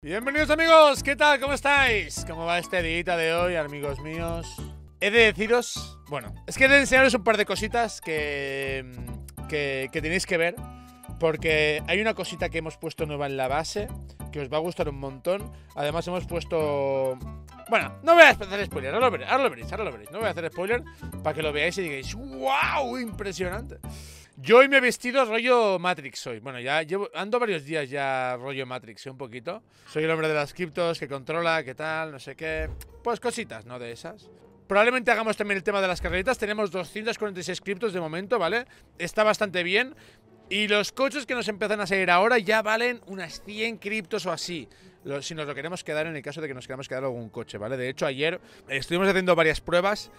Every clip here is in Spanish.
Bienvenidos amigos, ¿qué tal? ¿Cómo estáis? ¿Cómo va este día de hoy, amigos míos? He de deciros, bueno, es que he de enseñaros un par de cositas mm, que, que, tenéis que ver, porque hay una cosita que hemos puesto nueva en la base, que os va a gustar un montón. Además hemos puesto... Bueno, no voy a hacer spoiler, ahora lo veréis, ahora lo veréis, ahora lo veréis. No voy a hacer spoiler para que lo veáis y digáis, wow, impresionante. Yo hoy me he vestido rollo Matrix hoy. Bueno, ya ando varios días ya rollo Matrix, un poquito. Soy el hombre de las criptos, que controla, ¿Qué tal, no sé qué. Pues cositas, ¿no? De esas. Probablemente hagamos también el tema de las carreritas. Tenemos 246 criptos de momento, ¿vale? Está bastante bien. Y los coches que nos empiezan a salir ahora ya valen unas 100 criptos o así. si nos lo queremos quedar en el caso de que nos queramos quedar algún coche, ¿vale? De hecho, ayer estuvimos haciendo varias pruebas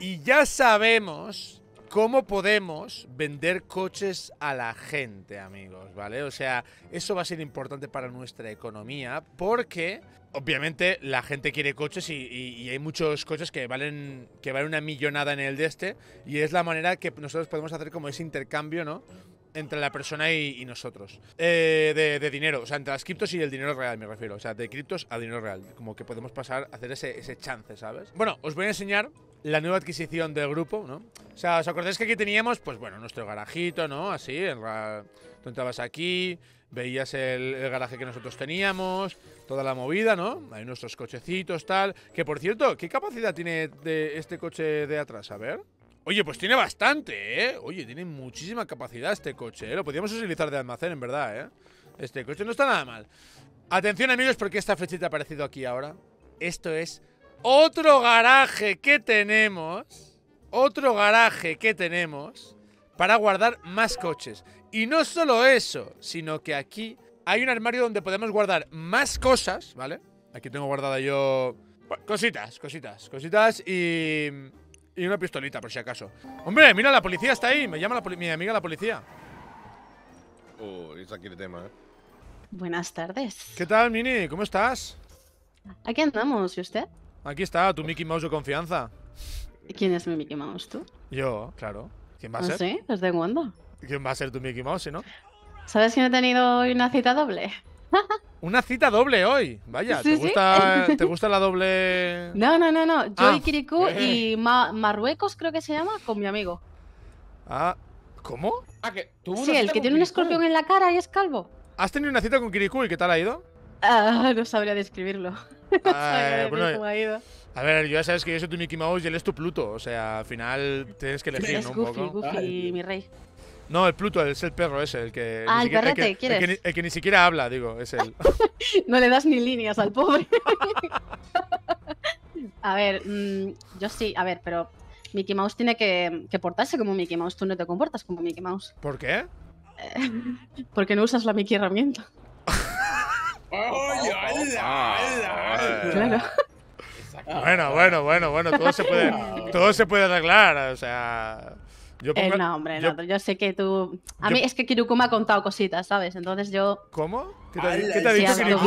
y ya sabemos ¿Cómo podemos vender coches a la gente, amigos? ¿Vale? O sea, eso va a ser importante para nuestra economía porque, obviamente, la gente quiere coches y, hay muchos coches que valen, que valen una millonada en el de este y es la manera que nosotros podemos hacer como ese intercambio, ¿no? entre la persona y, nosotros. Eh, de, dinero, o sea, entre las criptos y el dinero real, me refiero. O sea, de criptos a dinero real. Como que podemos pasar a hacer ese, ese chance, ¿sabes? Bueno, os voy a enseñar la nueva adquisición del grupo, ¿no? O sea, ¿os acordáis que aquí teníamos, pues bueno, nuestro garajito, ¿no? Así, en tú entrabas aquí, veías el, garaje que nosotros teníamos, toda la movida, ¿no? Hay nuestros cochecitos, tal. Que por cierto, ¿qué capacidad tiene de este coche de atrás? A ver. Oye, pues tiene bastante, ¿eh? Oye, tiene muchísima capacidad este coche, ¿eh? Lo podríamos utilizar de almacén, en verdad, ¿eh? Este coche no está nada mal. Atención, amigos, porque esta flechita ha aparecido aquí ahora. Esto es otro garaje que tenemos, otro garaje que tenemos para guardar más coches. Y no solo eso, sino que aquí hay un armario donde podemos guardar más cosas, ¿vale? Aquí tengo guardada yo cositas, cositas, cositas y y una pistolita por si acaso. Hombre, mira, la policía está ahí, me llama la mi amiga la policía. Uy, es aquí el tema, ¿eh? Buenas tardes. ¿Qué tal, Mini? ¿Cómo estás? Aquí andamos, ¿y usted? Aquí está, tu Mickey Mouse de confianza. ¿Quién es mi Mickey Mouse, tú? Yo, claro. ¿Quién va a ser? Sí, ¿desde cuándo? ¿Quién va a ser tu Mickey Mouse, si no? ¿Sabes que he tenido hoy una cita doble? Una cita doble hoy. Vaya, ¿te, gusta, ¿te gusta la doble.? No, no, no, no. Yo y ah, Kirikou y Marruecos, creo que se llama, con mi amigo. Ah, ¿cómo? Ah, que sí, el que tiene un escorpión en la cara y es calvo. ¿Has tenido una cita con Kirikou y qué tal ha ido? Ah, no sabría describirlo. A ver, ya sabes que yo soy tu Mickey Mouse y él es tu Pluto. O sea, al final tienes que elegir, ¿no? mi rey. No, el Pluto es el perro ese, el que. Ah, el que, El que, ni siquiera habla, digo, es él. no le das ni líneas al pobre. a ver, mm, yo sí, a ver, pero Mickey Mouse tiene que, portarse como Mickey Mouse. Tú no te comportas como Mickey Mouse. ¿Por qué? Eh, porque no usas la Mickey herramienta. Bueno, bueno, bueno, bueno, todo se puede, todo se puede arreglar, o sea. Yo eh, no, hombre, yo... sé que tú. A mí es que Kirukuma ha contado cositas, ¿sabes? Entonces yo. ¿Cómo? ¿Qué te, ha ah, dicho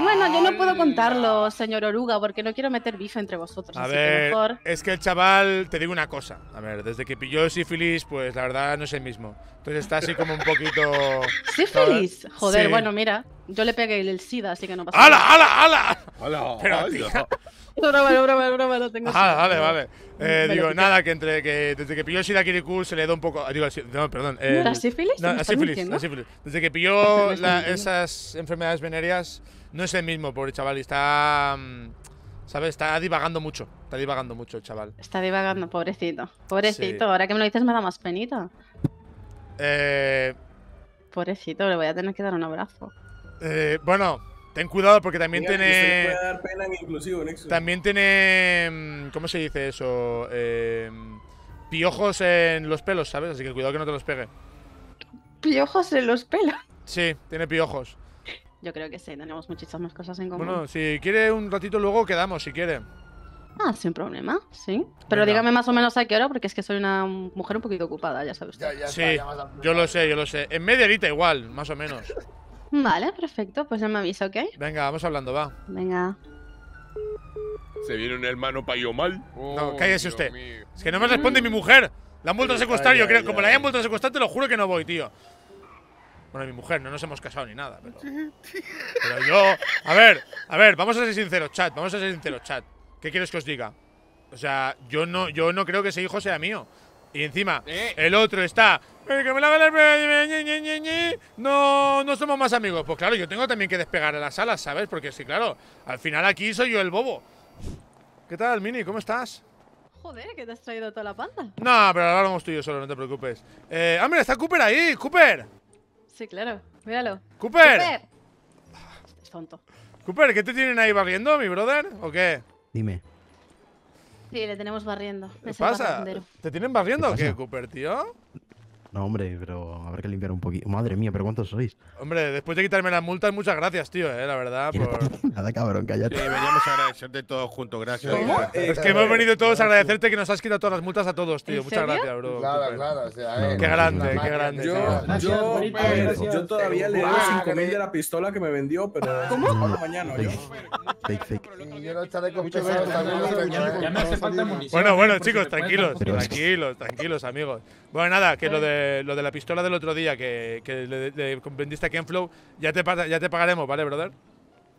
Bueno, yo no puedo contarlo, señor Oruga, porque no quiero meter bife entre vosotros. A ver, es que el chaval, te digo una cosa. A ver, desde que pilló el sífilis, pues la verdad no es el mismo. Entonces está así como un poquito. ¿Sífilis? Joder, bueno, mira. Yo le pegué el SIDA, así que no pasa nada. ¡Hala, hala, hala! ¡Hala! Pero, Ah, vale, vale. Mm, eh, digo, nada, que entre que desde que pilló Shirakiriku se le da un poco. Digo, no, perdón. Eh, sífilis? No, sífilis, Desde que pilló esas enfermedades venéreas, no es el mismo, pobre chaval. Y está. Mm, ¿Sabes? Está divagando mucho. Está divagando mucho chaval. Está divagando, pobrecito. Pobrecito. Ahora que me lo dices, me da más penita. Eh. Pobrecito, le voy a tener que dar un abrazo. Eh, bueno, Ten cuidado porque también tiene. También tiene. Mm, ¿Cómo se dice eso? Eh, piojos en los pelos, ¿sabes? Así que cuidado que no te los pegue. ¿Piojos en los pelos? Sí, tiene piojos. Yo creo que sí, tenemos muchísimas cosas en común. si quiere un ratito luego quedamos, si quiere. Ah, sin problema, sí. Pero dígame más o menos a qué hora, porque es que soy una mujer un poquito ocupada, ya sabes. sí, yo lo sé, yo lo sé. En media horita igual, más o menos. Vale, perfecto. Pues ya me avisa, ¿ok? Venga, vamos hablando, va. Venga. ¿Se viene un hermano payo mal? no, cállese usted. Es que no me responde mi mujer. La han vuelto a secuestrar, yo creo. Como la hayan vuelto a secuestrar, te lo juro que no voy, tío. Bueno, mi mujer, no nos hemos casado ni nada, pero. yo. A ver, a ver, vamos a ser sinceros, chat. Vamos a ser sinceros, chat. ¿Qué quieres que os diga? O sea, yo no, yo no creo que ese hijo sea mío. Y encima, el otro está. No, no somos más amigos. Pues claro, yo tengo también que despegar a las alas, ¿sabes? Porque sí, claro, al final aquí soy yo el bobo. ¿Qué tal, Mini? ¿Cómo estás? Joder, que te has traído toda la panda. No, pero ahora vamos tú y yo solo, no te preocupes. Eh, está Cooper ahí, Cooper. Sí, claro, míralo. ¡Cooper! ¡Cooper! Ah, es tonto. Cooper, ¿qué te tienen ahí barriendo, mi brother? ¿O qué? Dime. Sí, le tenemos barriendo. ¿Qué pasa? ¿Te tienen barriendo ¿Qué o qué, Cooper, tío? No, hombre, pero habrá que limpiar un poquito. Madre mía, pero ¿cuántos sois? Hombre, después de quitarme las multas, muchas gracias, tío, eh, la verdad. Nada, cabrón, cállate. Sí, veníamos a agradecerte todos juntos, gracias. Eh, es que hemos eh, venido todos a agradecerte que nos has quitado todas las multas a todos, tío. Muchas gracias, bro. Claro, claro. O sea, eh, qué grande, qué grande. Yo, eh, yo, todavía le doy 5.000 ah, de la pistola que me vendió, pero. ¿Cómo? Mañana, bueno, bueno, chicos, tranquilos, tranquilos, tranquilos, amigos. Bueno, nada, que lo de, lo de la pistola del otro día que, que le, vendiste a Kenflow, ya te, ya te pagaremos, ¿vale, brother?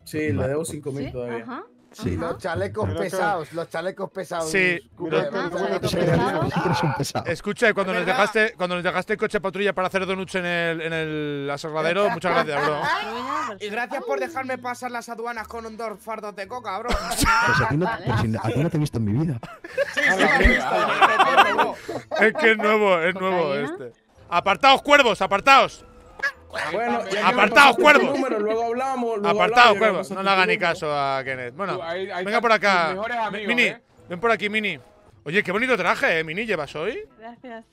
Sí, le debo 5.000 todavía. Ajá. Sí. Los chalecos pesados, los chalecos pesados. Sí. Ah, los chalecos pesados. Escucha, cuando nos, dejaste, cuando nos dejaste el coche patrulla para hacer donuts en el, en aserradero, muchas gracias, bro. Y pues, gracias por dejarme pasar las aduanas con un dos fardos de coca, bro. pues aquí no, pues no te he visto en mi vida. es que es nuevo, es pues nuevo este. Apartaos, cuervos, apartaos. Bueno, apartado, Apartaos, este Número, apartado, No le haga ni caso a Kenneth. Bueno, venga por acá. Mini, ¿eh? ven por aquí, Mini. Oye, qué bonito traje, ¿eh? Mini, llevas hoy. Gracias.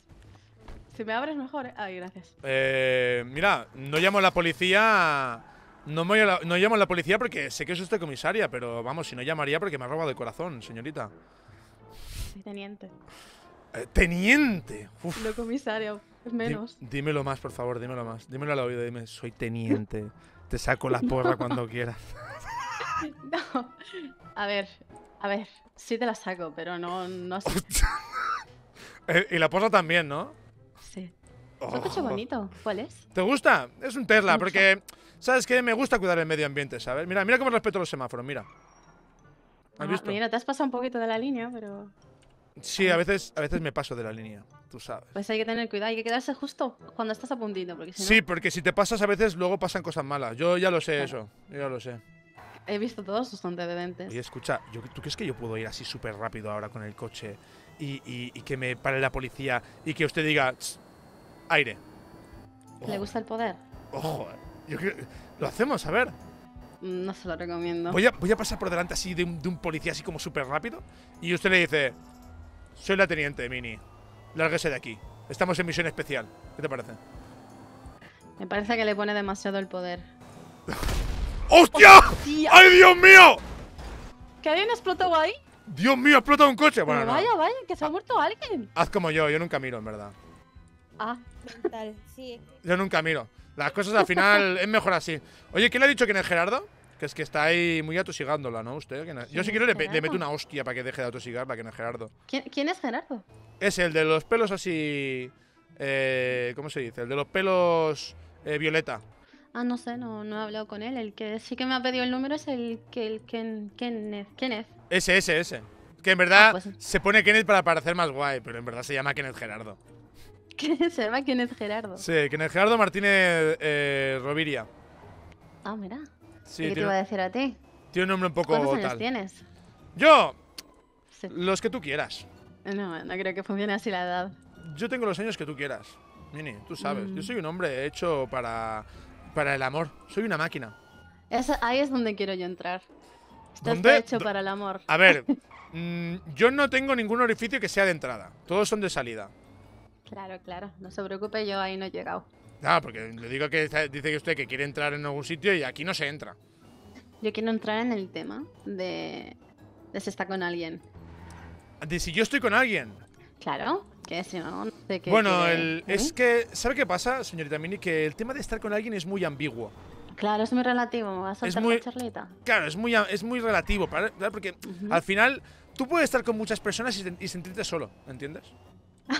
Si me abres mejor. ¿eh? Ay, gracias. Eh, mira, no llamo a la policía. No, no llamo a la policía porque sé que es usted comisaria, pero vamos, si no llamaría porque me ha robado el corazón, señorita. teniente. teniente. Uf. comisario menos. dímelo más, por favor, dímelo más. Dímelo al oído, dime, soy teniente. Te saco la porra cuando quieras. no. A ver, a ver, sí te la saco, pero no, no eh, y la porra también, ¿no? Sí. Oh. Es un bonito. ¿Cuál es? ¿Te gusta? Es un Tesla, porque, ¿sabes qué? Me gusta cuidar el medio ambiente, ¿sabes? Mira, mira cómo respeto los semáforos, mira. Ah, mira, te has pasado un poquito de la línea, pero... Sí, a veces, a veces me paso de la línea, tú sabes. Pues hay que tener cuidado, hay que quedarse justo cuando estás a puntito. Porque si sí, porque si te pasas a veces luego pasan cosas malas. Yo ya lo sé eso, yo ya lo sé. He visto todos sus antecedentes. Y escucha, ¿tú crees que yo puedo ir así súper rápido ahora con el coche y, que me pare la policía y que usted diga, aire? ¿Le gusta el poder? Ojo, eh. lo hacemos, a ver. No se lo recomiendo. Voy a, pasar por delante así de un, de un policía así como súper rápido y usted le dice, soy la teniente, Mini. Lárguese de aquí. Estamos en misión especial. ¿Qué te parece? Me parece que le pone demasiado el poder. ¡Hostia! ¡Ay, Dios mío! ¿Que alguien explotado ahí? ¡Dios mío, ha explotado un coche! Bueno, vaya, vaya, que se ha muerto alguien. Haz como yo, yo nunca miro, en verdad. Ah, tal, sí. Yo nunca miro. Las cosas al final es mejor así. Oye, ¿quién le ha dicho que quién es Gerardo? Que es que está ahí muy atosigándola, ¿no? Usted. Yo si quiero le, meto una hostia para que deje de para que no Gerardo. ¿Quién, es Gerardo? Es el de los pelos así... Eh, ¿Cómo se dice? El de los pelos eh, violeta. Ah, no sé, no, no, he hablado con él. El que sí que me ha pedido el número es el que el es? Kenneth. Kenneth. Ese, ese, ese. Que en verdad ah, pues se pone Kenneth para parecer más guay, pero en verdad se llama Kenneth Gerardo. se llama Kenneth Gerardo? Sí, Kenneth Gerardo Martínez eh, Roviria. Ah, mira qué te iba a decir a ti? Tiene un nombre un poco ¿Cuántos años tienes? ¡Yo! Los que tú quieras. No, no creo que funcione así la edad. Yo tengo los años que tú quieras. Mini, tú sabes. Mm. Yo soy un hombre hecho para, para el amor. Soy una máquina. ahí es donde quiero yo entrar. Estás hecho para el amor. A ver, mm, yo no tengo ningún orificio que sea de entrada. Todos son de salida. Claro, claro. No se preocupe, yo ahí no he llegado. No, ah, porque le digo que dice que usted que quiere entrar en algún sitio y aquí no se entra. Yo quiero entrar en el tema de, de si está con alguien. De si yo estoy con alguien. Claro, que si no, bueno, es que, ¿sabe qué pasa, señorita Mini? Que el tema de estar con alguien es muy ambiguo. Claro, es muy relativo. ¿me ¿Vas a soltar la charlita. Claro, es muy, es muy relativo, porque al final tú puedes estar con muchas personas y, sentirte solo, ¿entiendes?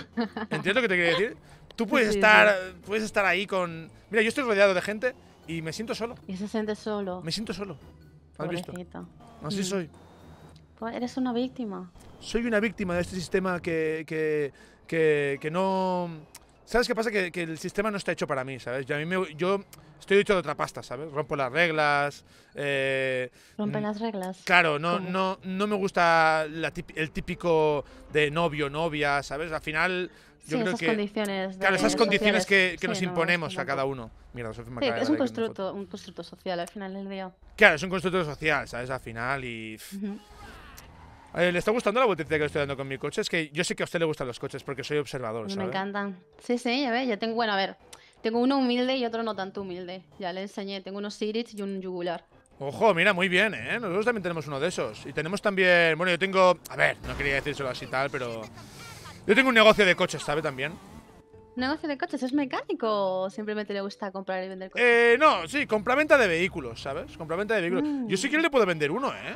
¿Entiendes lo que te quería decir? Tú puedes, estar, puedes estar ahí con... Mira, yo estoy rodeado de gente y me siento solo. Y se siente solo. Me siento solo. ¿Has visto? Así mm. soy. Pues eres una víctima. Soy una víctima de este sistema que, que, que no ¿Sabes qué pasa? Que, el sistema no está hecho para mí, ¿sabes? Yo, a mí me, yo estoy hecho de otra pasta, ¿sabes? Rompo las reglas. Eh, ¿Rompen mm, las reglas? Claro, no, no, no me gusta el típico de novio, novia, ¿sabes? Al final, yo esas Condiciones claro, esas condiciones que, nos imponemos a cada uno. Mierda, Sofía me es un constructo, un constructo social al final del día. Claro, es un constructo social, ¿sabes? Al final y. ¿Le está gustando la vueltecita que estoy dando con mi coche? Es que yo sé que a usted le gustan los coches porque soy observador. Me encantan. Sí, sí, ya ver, ya tengo, bueno, a ver, tengo uno humilde y otro no tanto humilde. Ya le enseñé, tengo unos Sirits y un Yugular. Ojo, mira, muy bien, ¿eh? Nosotros también tenemos uno de esos. Y tenemos también, bueno, yo tengo, a ver, no quería decírselo así tal, pero... Yo tengo un negocio de coches, ¿sabe? También. ¿Negocio de coches? ¿Es mecánico o simplemente le gusta comprar y vender coches? Eh, no, sí, compraventa de vehículos, ¿sabes? Compraventa de vehículos. Mm. Yo sí que le puedo vender uno, ¿eh?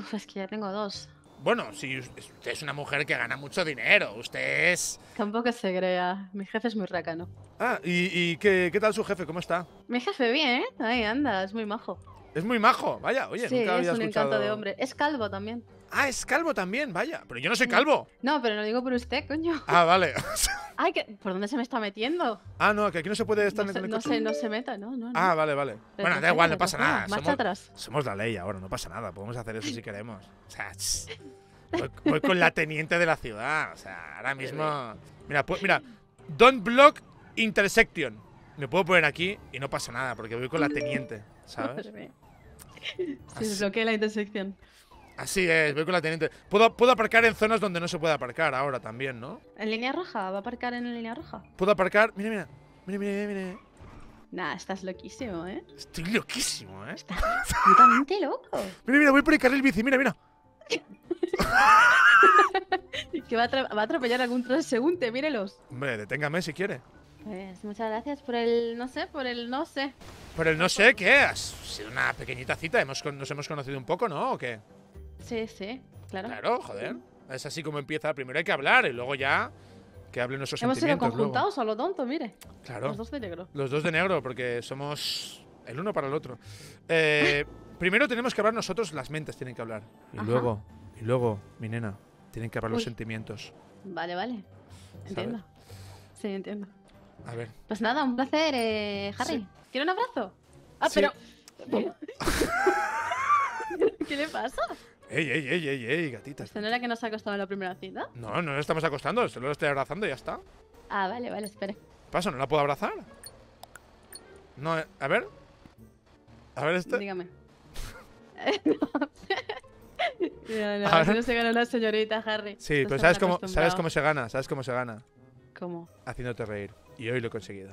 pues es que ya tengo dos. Bueno, si usted es una mujer que gana mucho dinero, usted es... Tampoco se crea, mi jefe es muy rácano. Ah, ¿y, qué, tal su jefe? ¿Cómo está? Mi jefe bien, ¿eh? Ahí anda, es muy majo. Es muy majo, vaya, oye, nunca había es un encanto de hombre. Es calvo también. Ah, es calvo también, vaya. Pero yo no soy calvo. No, pero lo digo por usted, coño. Ah, vale. Ay, ¿por dónde se me está metiendo? Ah, no, que aquí no se puede estar no no, se, meta, no, Ah, vale, vale. bueno, da igual, no pasa nada. Marcha somos, atrás. Somos la ley ahora, no pasa nada. Podemos hacer eso si queremos. O sea, voy, con la teniente de la ciudad. O sea, ahora mismo. Mira, pues, mira. Don't block intersection. Me puedo poner aquí y no pasa nada porque voy con la teniente, ¿sabes? Se desbloquea la intersección. Así es, voy con la teniente. Puedo, puedo aparcar en zonas donde no se puede aparcar ahora también, ¿no? En línea roja, va a aparcar en línea roja. Puedo aparcar. Mira, mira. Mira, mira, mira. Nah, estás loquísimo, ¿eh? Estoy loquísimo, ¿eh? Estás absolutamente loco. Mira, mira, voy por el carril bici, mira, mira. que va a, a, atropellar algún transeúnte, mírelos. Hombre, deténgame si quiere. Pues muchas gracias por el no sé, por el no sé. ¿Por el no sé qué? Ha sido una pequeñita cita, nos hemos conocido un poco, ¿no? ¿O qué? Sí, sí, claro. Claro, joder. Es así como empieza. Primero hay que hablar y luego ya que hablen nuestros Hemos Hemos sido conjuntados a lo tonto, mire. Claro. Los dos de negro. Los dos de negro, porque somos el uno para el otro. Eh, primero tenemos que hablar nosotros, las mentes tienen que hablar. Y luego, y luego, mi nena, tienen que hablar los sentimientos. Vale, vale. Entiendo. Sí, entiendo. A ver. Pues nada, un placer, eh, Harry. quiero un abrazo? Ah, pero. ¿Qué le pasa? ¡Ey, ey, ey, ey, ey, gatitas! ¿Esto no era que nos ha acostado la primera cita? No, no nos estamos acostando, solo lo estoy abrazando y ya está. Ah, vale, vale, espera. ¿Pasa? ¿No la puedo abrazar? No, eh, a ver. A ver este. Dígame. no, no, no se gana la señorita, Harry. Sí, pero pues sabes cómo, sabes cómo se gana, sabes cómo se gana. ¿Cómo? Haciéndote reír. Y hoy lo he conseguido.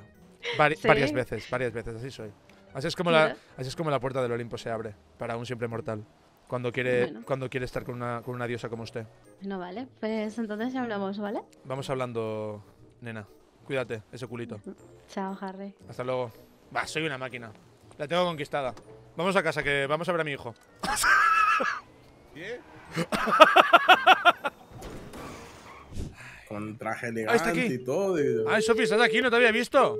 Varias veces, varias veces, así soy. Así es, como la, así es como la puerta del Olimpo se abre para un siempre mortal cuando quiere, cuando quiere estar con una, con una diosa como usted. No, vale. Pues entonces hablamos, ¿vale? Vamos hablando, nena. Cuídate, ese culito. Chao, Harry. Hasta luego. Va, soy una máquina. La tengo conquistada. Vamos a casa, que vamos a ver a mi hijo. ¿Qué? Con traje ah, elegante y todo. Ay, Sofi, estás aquí, no te había visto.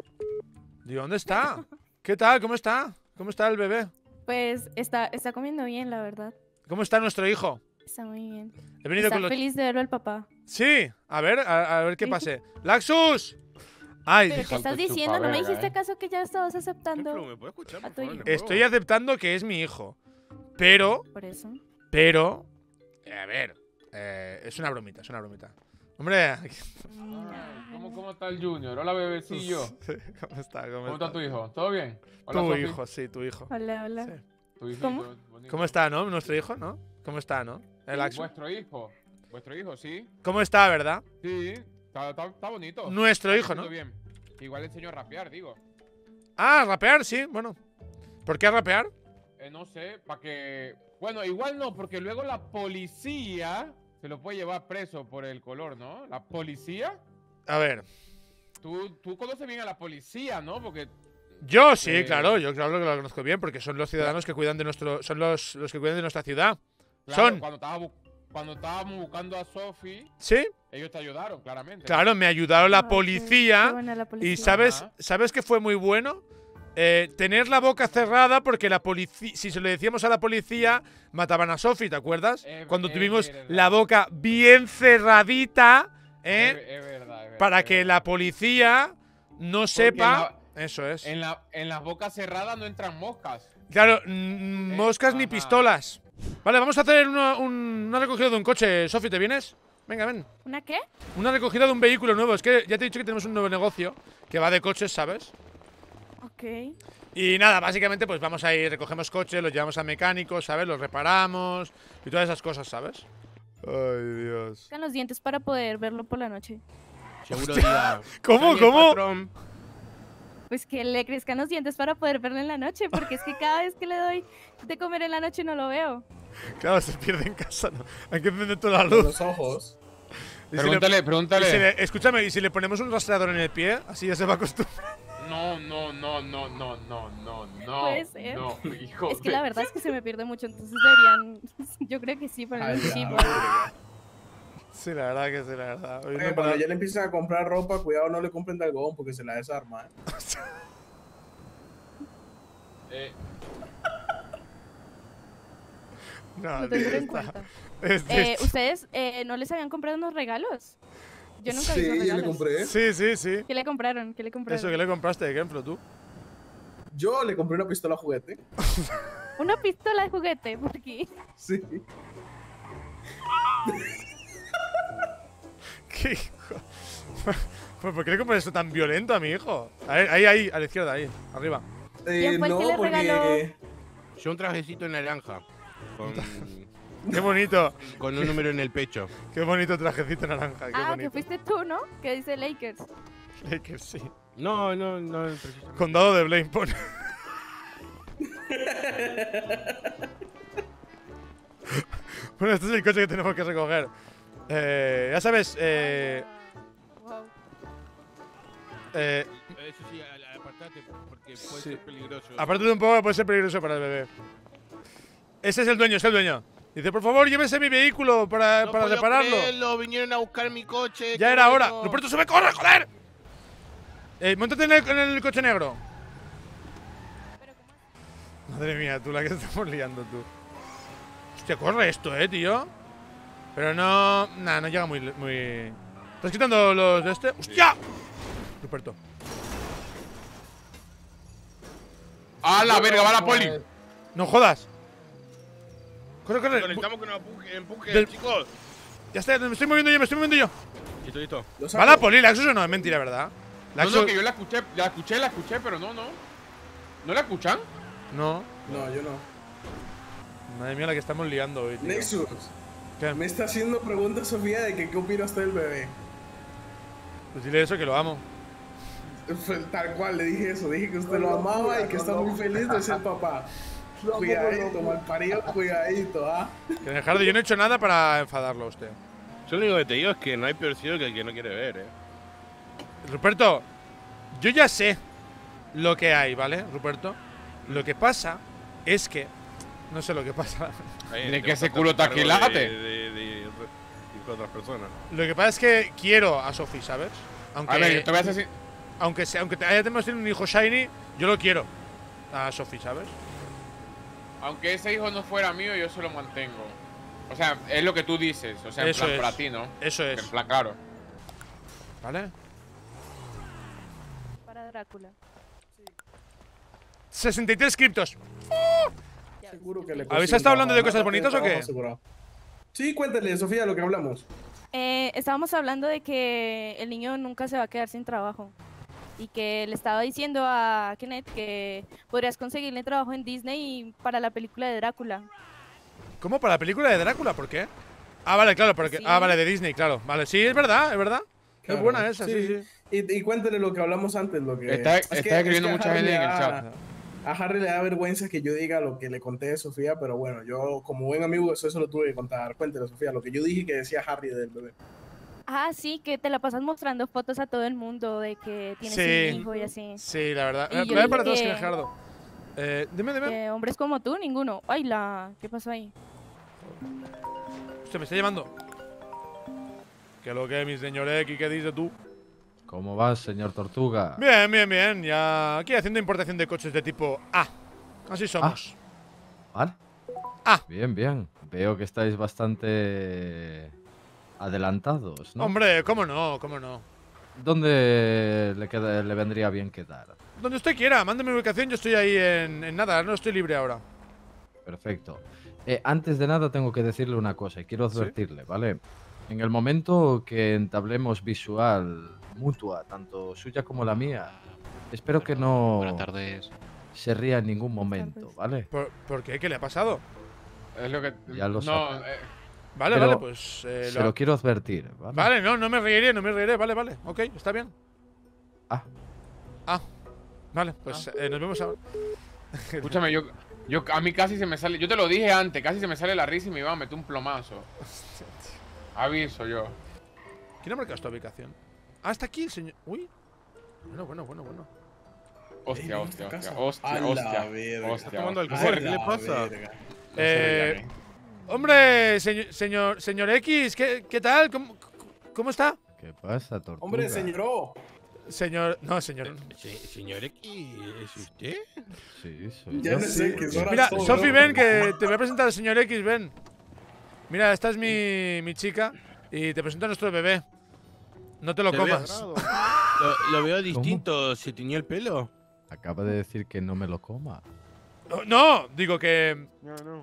Digo, ¿dónde está? ¿Qué tal? ¿Cómo está? ¿Cómo está el bebé? Pues está, está comiendo bien, la verdad. ¿Cómo está nuestro hijo? Está muy bien. He venido está feliz de verlo al papá. Sí, a ver, a, ver qué pase. ¡Laxus! Ay, qué estás diciendo? ¿No me hiciste ¿eh? caso que ya estabas aceptando? ¿Me puede escuchar, Estoy aceptando que es mi hijo. Pero. Por eso. Pero. Eh, a ver. Eh, es una bromita, es una bromita. Hombre. ¿Cómo, ¿Cómo, está el Junior? Hola, bebecillo. ¿Cómo está? ¿Cómo, está? tu hijo? ¿Todo bien? tu hijo, sí, tu hijo. Hola, hola. ¿Cómo? ¿Cómo está, no? Nuestro hijo, ¿no? ¿Cómo está, no? El vuestro hijo. Vuestro hijo, sí. ¿Cómo está, verdad? Sí, está, bonito. Nuestro hijo, ¿no? Bien. Igual le enseño a rapear, digo. Ah, rapear, sí, bueno. ¿Por qué rapear? Eh, no sé, para que. Bueno, igual no, porque luego la policía se lo puede llevar preso por el color, ¿no? La policía. A ver. Tú, tú conoces bien a la policía, ¿no? Porque yo sí, eh, claro, yo claro que lo conozco bien porque son los ciudadanos que cuidan de nuestro son los, que cuidan de nuestra ciudad. cuando, estábamos buscando a Sophie, ¿Sí? ellos te ayudaron, claramente. Claro, me ayudaron la policía. Y sabes, ¿sabes qué fue muy bueno? Eh, tener la boca cerrada porque la policía, si se lo decíamos a la policía, mataban a Sophie. ¿te acuerdas? Cuando tuvimos la boca bien cerradita, ¿eh? para que la policía no sepa eso es. En, las bocas cerradas no entran moscas. Claro, eh, moscas ni pistolas. Vale, vamos a hacer una, recogida de un coche. Sofi, ¿te vienes? Venga, ven. ¿Una qué? Una recogida de un vehículo nuevo. Es que ya te he dicho que tenemos un nuevo negocio que va de coches, ¿sabes? Ok. Y nada, básicamente pues vamos ahí, recogemos coches, los llevamos a mecánicos, ¿sabes? Los reparamos y todas esas cosas, ¿sabes? Ay, Dios. los dientes para poder verlo por la noche. Seguro ¿Cómo, cómo? pues que le crezcan los dientes para poder verlo en la noche, porque es que cada vez que le doy de comer en la noche no lo veo. Claro, se pierde en casa, ¿no? Hay que prender toda la luz. Los ojos. pregúntale, pregúntale. escúchame, y si le ponemos un rastreador en el pie, así ya se va acostumbrando. No, no, no, no, no, no, no, no. Puede ser. No, hijo es que la verdad es que se me pierde mucho, entonces deberían. Yo creo que sí, poner un chip. Sí, la verdad que sí, la verdad. cuando ya le empiezan a comprar ropa, cuidado no le compren de algodón porque se la desarma. ¿eh? eh. No, no en Eh, ¿Ustedes eh, no les habían comprado unos regalos? Yo nunca sí, yo le compré. Sí, sí, sí. ¿Qué le compraron? ¿Qué le compraron? Eso, que le compraste de ejemplo tú? Yo le compré una pistola juguete. ¿Una pistola de juguete? ¿Por qué? Sí. ¿Qué pues, ¿Por qué le compras eso tan violento a mi hijo? ahí, ahí, a la izquierda, ahí, arriba. Eh, le regaló…? Yo un trajecito en naranja. qué bonito. Con un número en el pecho. Qué bonito trajecito naranja. ah, que fuiste tú, ¿no? Que dice Lakers. Lakers, sí. No, no, no. Condado de Blaine bueno, este es el coche que tenemos que recoger. Eh, ya sabes, eh, wow. eh, Eso sí, apartate porque puede ser peligroso. Apártate un poco, puede ser peligroso para el bebé. Ese es el dueño, es el dueño. Dice, por favor, llévese mi vehículo para, para repararlo. vinieron a buscar mi coche. Ya era hora. ¡Lo Roberto, sube, corre, joder. Eh, montate en el, coche negro. Madre mía, tú la que estamos liando, tú. Hostia, corre esto, eh, tío. Pero no. Nah, no llega muy. muy... ¿Estás quitando los de este? ¡Hostia! Ruperto. ¡A la verga! ¡Va la poli! ¡No jodas! Corre, corre. Conectamos que nos empuje, chicos. Ya está, me estoy moviendo yo, me estoy moviendo yo. ¿Va la poli, Laxus o no? Es mentira, ¿verdad? Laxus... No, no, que yo la escuché, la escuché, la escuché, pero no, no. ¿No la escuchan? No. No, yo no. Madre mía, la que estamos liando hoy, tío. Nexus. Me está haciendo preguntas, Sofía, de qué opina usted del bebé. Pues dile eso, que lo amo. Tal cual, le dije eso. Dije que usted lo amaba y que está muy feliz de ser papá. cuidadito, mal parido, cuidadito, ¿ah? Que yo no he hecho nada para enfadarlo a usted. lo único que te digo es que no hay peor ciego que el que no quiere ver, ¿eh? Ruperto, yo ya sé lo que hay, ¿vale, Ruperto? Lo que pasa es que no sé lo que pasa. De que ese culo taquilate. De, de, de, otras personas. Lo que pasa es que quiero a Sofi, ¿sabes? Aunque, te voy a Aunque, sea, aunque haya tenido un hijo Shiny, yo lo quiero a Sofi, ¿sabes? Aunque ese hijo no fuera mío, yo se lo mantengo. O sea, es lo que tú dices. O sea, en plan es. para ti, ¿no? Eso es. En plan claro. ¿Vale? Para Drácula. Sí. 63 criptos seguro que hablando de cosas bonitas o qué? Sí, cuéntale, Sofía, lo que hablamos. Eh, estábamos hablando de que el niño nunca se va a quedar sin trabajo y que le estaba diciendo a Kenneth que podrías conseguirle trabajo en Disney para la película de Drácula. ¿Cómo? ¿Para la película de Drácula? ¿Por qué? Ah, vale, claro, porque, ah, vale, de Disney, claro. Vale, sí, es verdad, es verdad. qué buena esa, sí, sí. Y, y, cuéntale lo que hablamos antes, lo que... Está, escribiendo mucha gente en el chat. Ah, a Harry le da vergüenza que yo diga lo que le conté de Sofía, pero bueno, yo como buen amigo eso lo tuve que contar. Cuéntale, Sofía, lo que yo dije que decía Harry del bebé. Ah, sí, que te la pasas mostrando fotos a todo el mundo de que tienes un hijo y así. Sí, la verdad. Y para todos, Gerardo. Eh, dime, dime. hombres como tú, ninguno. Ay, la... ¿Qué pasó ahí? Se me está llamando. ¿Qué lo que, mi señor X? ¿Qué dices tú? ¿Cómo vas, señor Tortuga? Bien, bien, bien. Ya aquí haciendo importación de coches de tipo A. Así somos. Vale. Ah. Bien, bien. Veo que estáis bastante adelantados, ¿no? Hombre, cómo no, cómo no. ¿Dónde le, queda, le vendría bien quedar? Donde usted quiera, mándeme ubicación, yo estoy ahí en, nada, no estoy libre ahora. Perfecto. Eh, antes de nada tengo que decirle una cosa y quiero advertirle, ¿vale? En el momento que entablemos visual mutua, tanto suya como la mía. Espero que no se ría en ningún momento, ¿vale? ¿Por, qué? ¿Qué le ha pasado? Es lo que. Ya lo no, eh, Vale, vale, pues. Eh, se lo... quiero advertir. ¿vale? no, no me reiré, no me reiré. Vale, vale. Ok, está bien. Ah. Ah. Vale, pues ah. Eh, nos vemos ahora. Escúchame, yo, yo. A mí casi se me sale. Yo te lo dije antes, casi se me sale la risa y me iba a meter un plomazo. Aviso yo. ¿Quién ha marcado esta ubicación? Ah, está aquí el señor. Uy. Bueno, bueno, bueno, bueno. Hostia, hostia, hostia, este hostia, hostia, hostia. Está tomando ¿qué le pasa? Eh, eh, hombre, señor, señor, X, ¿qué, qué tal? ¿Cómo, ¿Cómo, está? ¿Qué pasa, tortuga? Hombre, señor O. Señor, no, señor. señor X, ¿es usted? Sí, soy ya No sé sí. Mira, Sofi, ven, que te voy a presentar al señor X, ven. Mira, esta es mi, mi chica y te presento a nuestro bebé. No te lo comas. lo, veo distinto. si ¿Se el pelo? Acaba de decir que no me lo coma. No, digo que.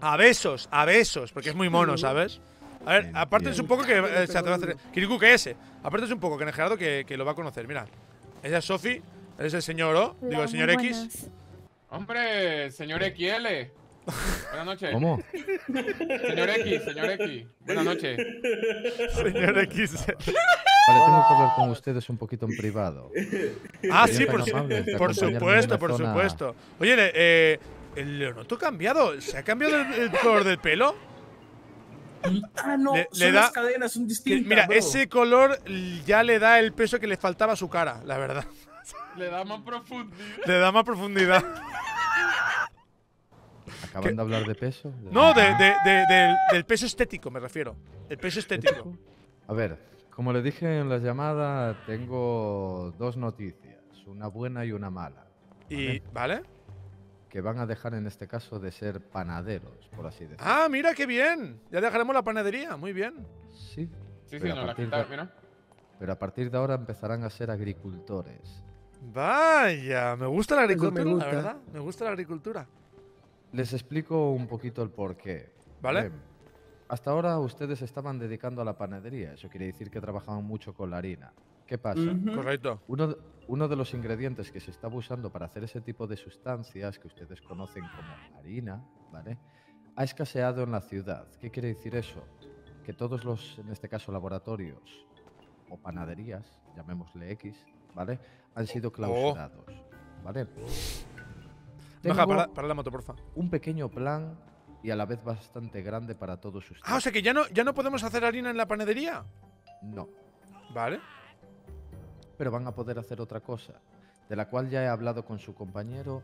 A besos, a besos, porque es muy mono, ¿sabes? A ver, aparte un poco que. Eh, se a hacer, Kiriku, que ese. Aparte un poco que en Gerardo que, lo va a conocer. Mira, esa es Sofi, es el señor O, digo, el señor X. Hombre, señor XL. Buenas noches. ¿Cómo? Señor X, señor X. Buenas noches. Señor X. Vale, tengo que hablar con ustedes un poquito en privado. ah, sí, por, por supuesto, por supuesto. Oye, eh, noto cambiado. ¿Se ha cambiado el, color del pelo? Ah, no, le, son da, las cadenas son distintas. Mira, ese color ya le da el peso que le faltaba a su cara, la verdad. Le da más profundidad. Le da más profundidad. ¿Acaban de hablar de peso? no, del peso estético me refiero. El peso estético. A ver, como le dije en la llamada, tengo dos noticias, una buena y una mala. ¿vale? ¿Y vale? Que van a dejar en este caso de ser panaderos, por así decirlo. Ah, mira qué bien. Ya dejaremos la panadería, muy bien. Sí. Sí, sí, nos la quitar, mira. Pero a partir de ahora empezarán a ser agricultores. Vaya, me gusta la agricultura, la verdad. Me gusta la agricultura. Les explico un poquito el porqué. ¿Vale? Hasta ahora ustedes estaban dedicando a la panadería, eso quiere decir que trabajaban mucho con la harina. ¿Qué pasa? Correcto. Uno de, los ingredientes que se estaba usando para hacer ese tipo de sustancias que ustedes conocen como harina, ¿vale? Ha escaseado en la ciudad. ¿Qué quiere decir eso? Que todos los, en este caso, laboratorios o panaderías, llamémosle X, ¿vale? Han sido oh. clausurados, ¿vale? para, la moto, porfa. Un pequeño plan y a la vez bastante grande para todos ustedes. Ah, o sea que ya no, ya no podemos hacer harina en la panadería. No. Vale. Pero van a poder hacer otra cosa, de la cual ya he hablado con su compañero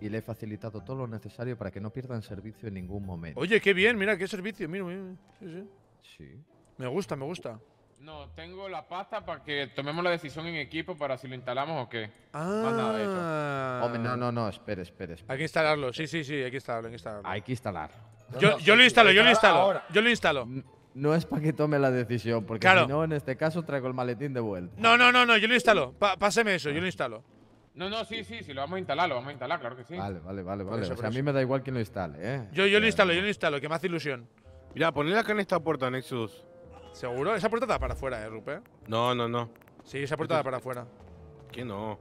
y le he facilitado todo lo necesario para que no pierdan servicio en ningún momento. Oye, qué bien, mira, qué servicio, Sí, sí. sí. Me gusta, me gusta. No, tengo la pasta para que tomemos la decisión en equipo para si lo instalamos o qué. Ah. Hombre, no, no, no, espere, espere, Hay que instalarlo, sí, sí, sí, hay que instalarlo, hay que instalarlo. yo, lo instalo, yo, lo instalo, yo lo instalo, No es para que tome la decisión, porque si no, en este caso traigo el maletín de vuelta. No, no, no, no yo lo instalo. Pásame páseme eso, yo lo ah. instalo. No, no, sí, sí, sí, lo vamos a instalar, lo vamos a instalar, claro que sí. Vale, vale, vale, vale. o sea, a mí me da igual quién lo instale, ¿eh? Yo, yo lo instalo, yo lo instalo, que me hace ilusión. Mira, ponle acá en esta puerta, Nexus. ¿Seguro? Esa puerta da para afuera, eh, Rupe. No, no, no. Sí, esa puerta da para afuera. ¿Qué no?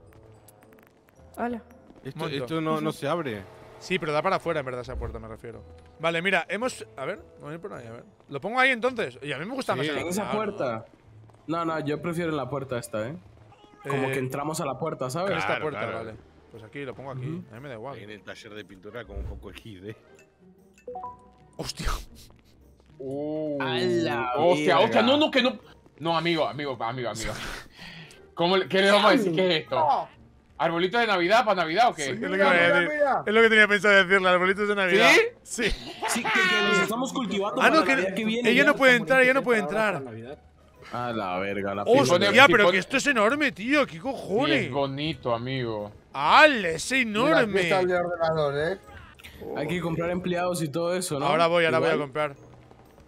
Hola. Esto, no, no, se abre. Sí, pero da para afuera, en verdad, esa puerta, me refiero. Vale, mira, hemos. A ver, voy a ir por ahí, a ver. ¿Lo pongo ahí entonces? Y a mí me gusta más. esa puerta. No, no, yo prefiero la puerta esta, ¿eh? Como eh, que entramos a la puerta, ¿sabes? esta puerta, vale. Pues aquí, lo pongo aquí. A mí me da igual. en el taller de pintura, con un poco eh. ¡Hostia! Uh, ¡Hala! ¡Hostia, hostia! No, no, que no. No, amigo, amigo, amigo, amigo. ¿Cómo, ¿Qué le vamos a decir? ¿Qué es esto? ¿Arbolito de Navidad para Navidad o qué? es, lo que tenía pensado decirle, arbolitos de Navidad. ¿Sí? Sí. sí que, los estamos cultivando. Ah, no, que, ella no puede entrar, ella no puede entrar. A la verga, la Hostia, ya, pero que esto es enorme, tío. ¿Qué cojones? es bonito, amigo. ¡Ale, es enorme! aquí eh. Hay que comprar empleados y todo eso, ¿no? Ahora voy, ahora voy a comprar.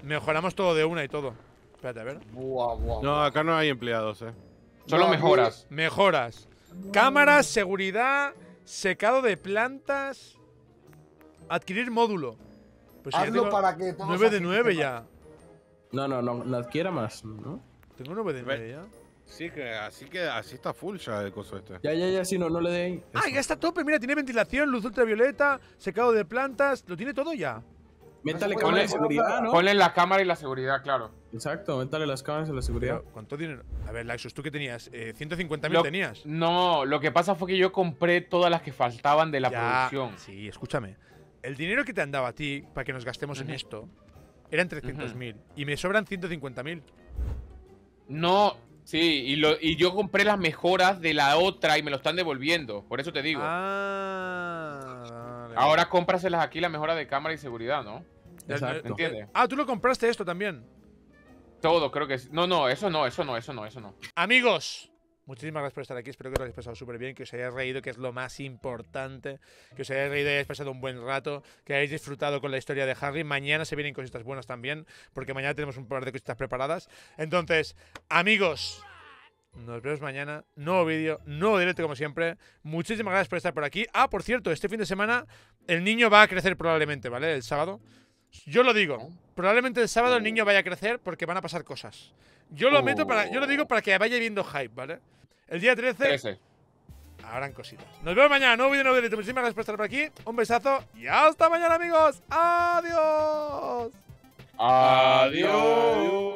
Mejoramos todo de una y todo. Espérate, a ver. Buah, buah, No, acá no hay empleados, eh. Solo mejoras. Mejoras. Cámaras, seguridad, secado de plantas. Adquirir módulo. Pues Hazlo para que 9 de 9 ya. No, no, no, no adquiera más, ¿no? Tengo 9 de 9 ya. Sí, que así que así está full ya el coso este. Ya, ya, ya, si no, no le den. Ah, ya está tope, mira, tiene ventilación, luz ultravioleta, secado de plantas, lo tiene todo ya. Métale seguridad, ¿no? Ponle la cámara y la seguridad, claro. Exacto, métale las cámaras y la seguridad. ¿Cuánto dinero? A ver, Laxus, ¿tú qué tenías? ¿150 eh, ¿150.000 tenías? No, lo que pasa fue que yo compré todas las que faltaban de la producción. Sí, escúchame. El dinero que te han dado a ti para que nos gastemos en esto eran 300.000 mil y me sobran 150.000. No, Sí, y, y yo compré las mejoras de la otra y me lo están devolviendo. Por eso te digo. Ah. Ahora cómpraselas aquí la mejora de cámara y seguridad, ¿no? Exacto. Ah, tú lo compraste esto también. Todo, creo que sí. No, no, eso no, eso no, eso no, eso no. Amigos, muchísimas gracias por estar aquí. Espero que os lo hayáis pasado súper bien, que os hayáis reído, que es lo más importante. Que os hayáis reído y hayáis pasado un buen rato. Que hayáis disfrutado con la historia de Harry. Mañana se vienen cositas buenas también, porque mañana tenemos un par de cositas preparadas. Entonces, amigos. Nos vemos mañana. Nuevo vídeo, nuevo directo como siempre. Muchísimas gracias por estar por aquí. Ah, por cierto, este fin de semana el niño va a crecer probablemente, ¿vale? El sábado. Yo lo digo. Oh. Probablemente el sábado el niño oh. vaya a crecer porque van a pasar cosas. Yo lo meto para. Yo lo digo para que vaya viendo hype, ¿vale? El día 13. 13. Habrán cositas. Nos vemos mañana. Nuevo vídeo, nuevo directo. Muchísimas gracias por estar por aquí. Un besazo y hasta mañana, amigos. Adiós. Adiós.